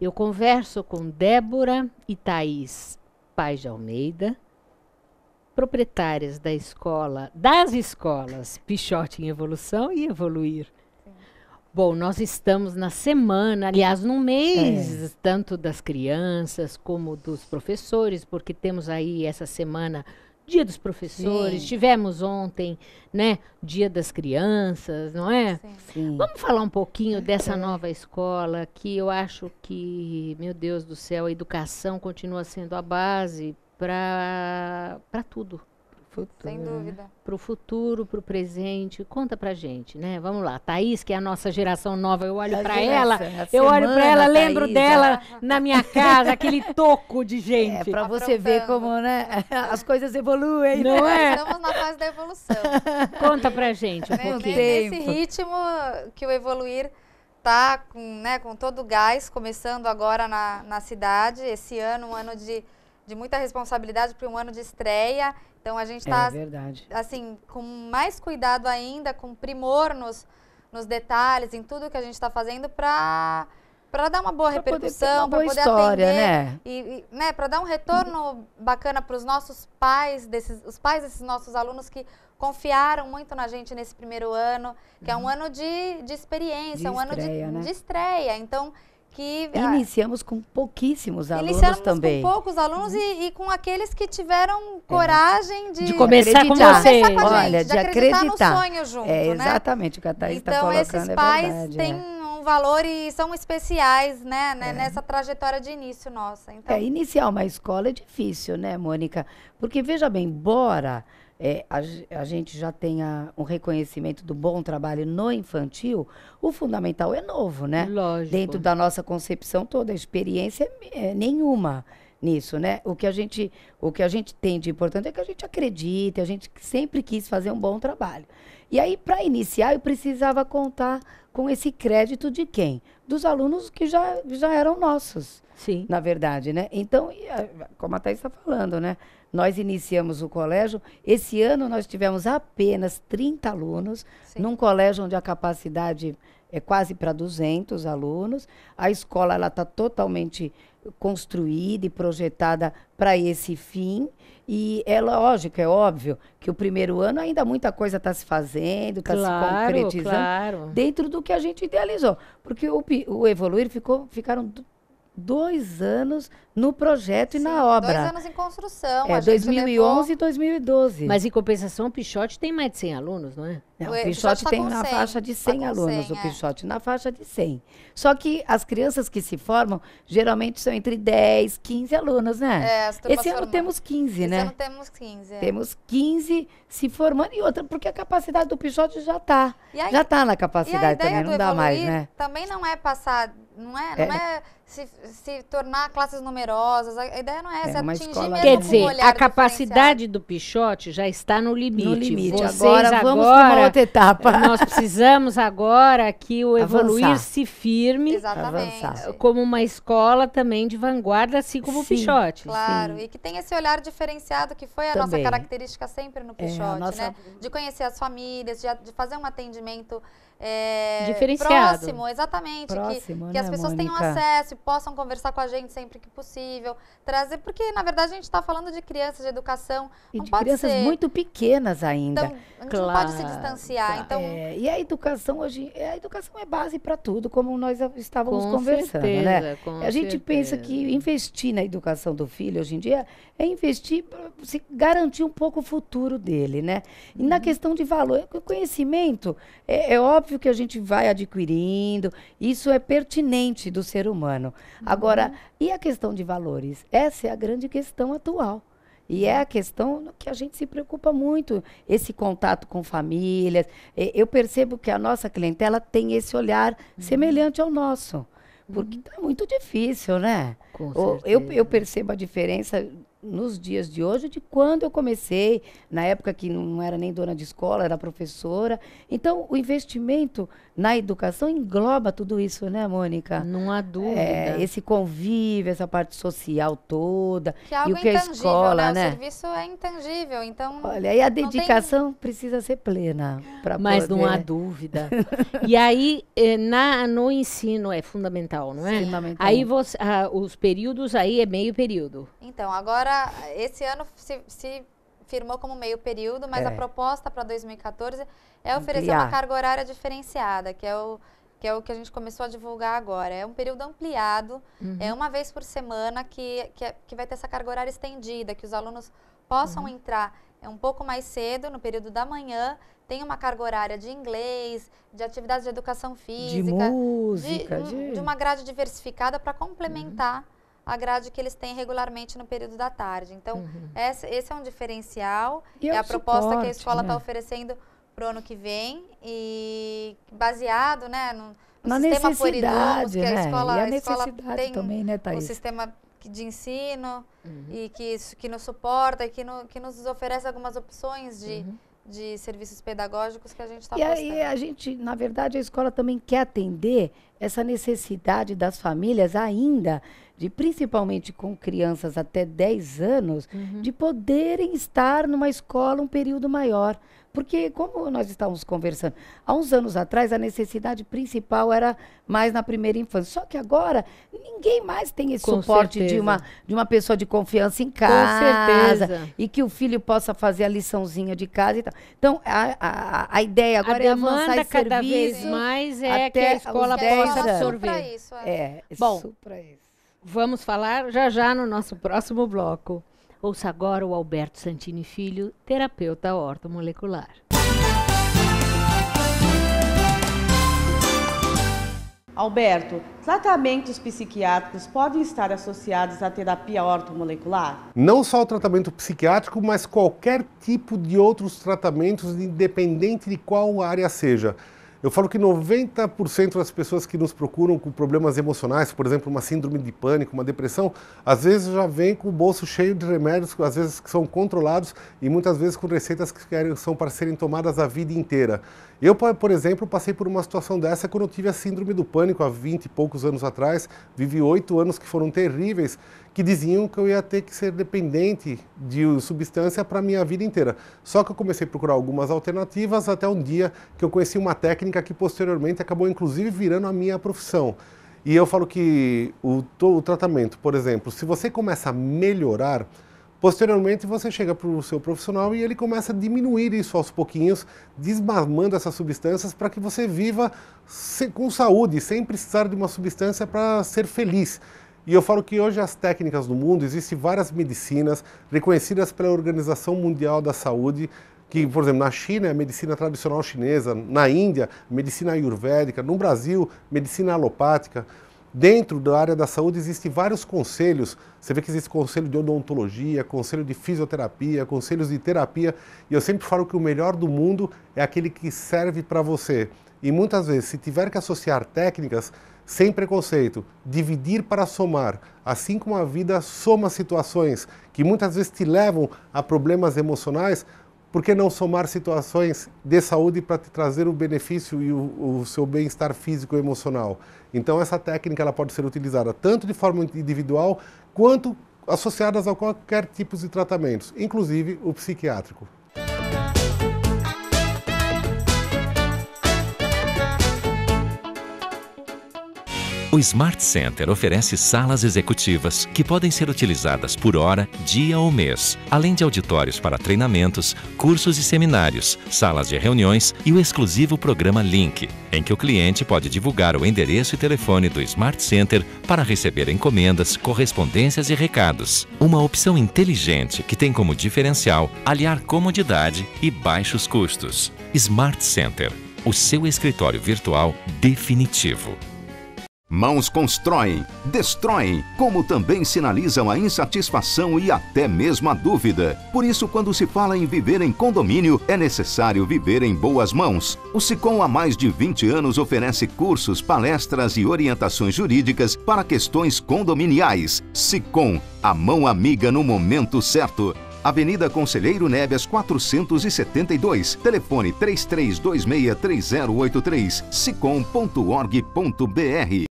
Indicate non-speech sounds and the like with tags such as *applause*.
Eu converso com Débora e Thaís Paz de Almeida, proprietárias da escola, das escolas Pichote em Evolução e Evoluir. Sim. Bom, nós estamos na semana, aliás, no mês, é. tanto das crianças como dos professores, porque temos aí essa semana Dia dos professores, Sim. tivemos ontem, né? Dia das crianças, não é? Sim. Vamos falar um pouquinho dessa nova escola que eu acho que, meu Deus do céu, a educação continua sendo a base para tudo futuro. Sem né? dúvida. Para o futuro, para o presente. Conta para gente, né? Vamos lá. Thaís, que é a nossa geração nova, eu olho para ela, eu olho para ela, Thaís, lembro dela na minha casa, aquele *laughs* toco de é, gente. É, para você ver como né, *laughs* as coisas evoluem, não né? é? Estamos na fase da evolução. *laughs* Conta para gente um né, pouquinho. Nesse ritmo que o evoluir tá com, né, com todo o gás, começando agora na, na cidade. Esse ano, um ano de de muita responsabilidade para um ano de estreia. Então a gente está é tá, assim com mais cuidado ainda, com primor nos, nos detalhes, em tudo que a gente está fazendo para para dar uma boa pra repercussão, para poder, poder história, atender, né? E, e né, para dar um retorno bacana para os nossos pais, desses, os pais desses nossos alunos que confiaram muito na gente nesse primeiro ano, que uhum. é um uhum. ano de, de experiência, de um estreia, ano de, né? de estreia. Então, que ah, iniciamos com pouquíssimos alunos iniciamos também. Iniciamos com poucos alunos e, e, com aqueles que tiveram é. coragem de, de começar com você, com olha, gente, de, acreditar, no sonho junto, é, né? exatamente né? o que a Thaís está então, colocando. Então esses é pais é verdade, têm é. um valor e são especiais, né, né é. nessa trajetória de início nossa. Então... É iniciar uma escola é difícil, né, Mônica? Porque veja bem, embora é, a, a, gente já tenha um reconhecimento do bom trabalho no infantil, o fundamental é novo, né? Lógico. Dentro da nossa concepção toda, a experiência é, é nenhuma nisso, né? O que a gente, o que a gente tem de importante é que a gente acredite, a gente sempre quis fazer um bom trabalho. E aí, para iniciar, eu precisava contar com esse crédito de quem? Dos alunos que já, já eram nossos. Sim. Na verdade, né? Então, como a Thais está falando, né? nós iniciamos o colégio. Esse ano nós tivemos apenas 30 alunos, Sim. num colégio onde a capacidade é quase para 200 alunos. A escola está totalmente construída e projetada para esse fim. E é lógico, é óbvio, que o primeiro ano ainda muita coisa está se fazendo, está claro, se concretizando claro. dentro do que a gente idealizou. Porque o, o evoluir ficou, ficaram dois anos no projeto Sim, e na obra. Dois anos em construção. É, 2011 levou... e 2012. Mas em compensação, o Pichote tem mais de 100 alunos, não é? Não, o, Pichote, tem é. na faixa de 100 alunos, 100, o Pichote é. na faixa de 100. Só que as crianças que se formam, geralmente são entre 10, 15 alunos, né? É, Esse ano formam... temos 15, né? Esse ano temos 15. É. Temos 15 se formando e outra, porque a capacidade do Pichote já está. Já está na capacidade também, não dá mais, né? Também não é passar, não é, não é, é se, se tornar classes numerosas numerosas. A ideia não é, é essa, é, atingir escola... mesmo Quer dizer, um a capacidade do Pichote já está no limite. No limite. Vocês agora, vamos para outra etapa. Eh, nós precisamos agora que o evoluir se firme Exatamente. Eh, como uma escola também de vanguarda, assim como Sim, o Pichote. Claro, Sim. e que tem esse olhar diferenciado que foi a também. nossa característica sempre no é, Pichote, é, nossa... né? De conhecer as famílias, de, de fazer um atendimento é, Diferenciado. próximo, exatamente. Próximo, que, né, que as pessoas Mônica? tenham acesso e possam conversar com a gente sempre que possível. Trazer, porque na verdade a gente está falando de crianças, de educação. E não de pode crianças ser... muito pequenas ainda. Então, a gente claro, não pode se distanciar. Então... É, e a educação hoje, é, a educação é base para tudo, como nós estávamos com conversando. Né? Certeza, né? Com a gente certeza. pensa que investir na educação do filho hoje em dia é investir para se garantir um pouco o futuro dele, né? E na uhum. questão de valor, conhecimento, é, é óbvio óbvio que a gente vai adquirindo, isso é pertinente do ser humano. Uhum. Agora, e a questão de valores? Essa é a grande questão atual. E é a questão que a gente se preocupa muito, esse contato com famílias. Eu percebo que a nossa clientela tem esse olhar uhum. semelhante ao nosso. Porque é muito difícil, né? Com certeza. eu, eu percebo a diferença nos dias de hoje de quando eu comecei, na época que não era nem dona de escola, era professora. Então, o investimento na educação engloba tudo isso, né, Mônica? Não há é, dúvida. É, esse convívio, essa parte social toda. Que é algo e o que a escola, né? né? O serviço é intangível, então. Olha, e a dedicação tem... precisa ser plena para Mas poder... não há dúvida. *laughs* e aí, eh, na, no ensino é fundamental, não é? Fundamental. Aí você, ah, os períodos aí é meio período. Então, agora, esse ano se, se firmou como meio período, mas é. a proposta para 2014 é oferecer ampliar. uma carga horária diferenciada, que é o que é o que a gente começou a divulgar agora. É um período ampliado, é uhum. é uma vez por semana que, que, que, vai ter essa carga horária estendida, que os alunos possam uhum. entrar é um pouco mais cedo, no período da manhã, tem uma carga horária de inglês, de atividades de educação física, de música, de, de... de uma grade diversificada para complementar. Uhum a grade que eles têm regularmente no período da tarde. Então, uhum. essa, esse é um diferencial, e é, é a proposta suporte, que a escola está né? oferecendo para o ano que vem e baseado né, no, no Na sistema que a né? escola, e a, a escola tem também, né, Thaís? sistema de ensino uhum. e que, isso, que nos suporta e que, no, que nos oferece algumas opções de... Uhum de serviços pedagógicos que a gente está E aí a gente, na verdade, a escola também quer atender essa necessidade das famílias ainda de principalmente com crianças até 10 anos, uhum. de poderem estar numa escola um período maior. Porque, como nós estávamos conversando, há uns anos atrás a necessidade principal era mais na primeira infância. Só que agora ninguém mais tem esse com suporte de uma, de uma pessoa de confiança em casa. Com certeza. E que o filho possa fazer a liçãozinha de casa e tal. Então, a, a, a ideia agora a é avançar esse cada serviço. Vez mais é até que a escola possa absorver. Isso, é. É, Bom, isso isso. Vamos falar já já no nosso próximo bloco. Ouça agora o Alberto Santini Filho, terapeuta ortomolecular. Alberto, tratamentos psiquiátricos podem estar associados à terapia ortomolecular? Não só o tratamento psiquiátrico, mas qualquer tipo de outros tratamentos, independente de qual área seja. Eu falo que 90% das pessoas que nos procuram com problemas emocionais, por exemplo, uma síndrome de pânico, uma depressão, às vezes já vem com o bolso cheio de remédios, às vezes que são controlados e muitas vezes com receitas que são para serem tomadas a vida inteira. Eu, por exemplo, passei por uma situação dessa quando eu tive a síndrome do pânico há 20 e poucos anos atrás. Vivi oito anos que foram terríveis, que diziam que eu ia ter que ser dependente de substância para minha vida inteira. Só que eu comecei a procurar algumas alternativas até um dia que eu conheci uma técnica técnica que posteriormente acabou inclusive virando a minha profissão. E eu falo que o, o tratamento, por exemplo, se você começa a melhorar, Posteriormente, você chega para o seu profissional e ele começa a diminuir isso aos pouquinhos, desmamando essas substâncias para que você viva com saúde, sem precisar de uma substância para ser feliz. E eu falo que hoje as técnicas do mundo, existem várias medicinas reconhecidas pela Organização Mundial da Saúde, que, por exemplo, na China é a medicina tradicional chinesa, na Índia, medicina ayurvédica, no Brasil, medicina alopática. Dentro da área da saúde existem vários conselhos. Você vê que existe conselho de odontologia, conselho de fisioterapia, conselhos de terapia. E eu sempre falo que o melhor do mundo é aquele que serve para você. E muitas vezes, se tiver que associar técnicas, sem preconceito, dividir para somar, assim como a vida soma situações que muitas vezes te levam a problemas emocionais, por que não somar situações de saúde para te trazer o benefício e o, o seu bem-estar físico e emocional? Então, essa técnica ela pode ser utilizada tanto de forma individual quanto associadas a qualquer tipo de tratamentos, inclusive o psiquiátrico. O Smart Center oferece salas executivas que podem ser utilizadas por hora, dia ou mês, além de auditórios para treinamentos, cursos e seminários, salas de reuniões e o exclusivo programa Link, em que o cliente pode divulgar o endereço e telefone do Smart Center para receber encomendas, correspondências e recados. Uma opção inteligente que tem como diferencial aliar comodidade e baixos custos. Smart Center, o seu escritório virtual definitivo. Mãos constroem, destroem, como também sinalizam a insatisfação e até mesmo a dúvida. Por isso, quando se fala em viver em condomínio, é necessário viver em boas mãos. O Sicom há mais de 20 anos oferece cursos, palestras e orientações jurídicas para questões condominiais. Sicom, a mão amiga no momento certo. Avenida Conselheiro Neves 472, telefone 3326-3083. sicom.org.br.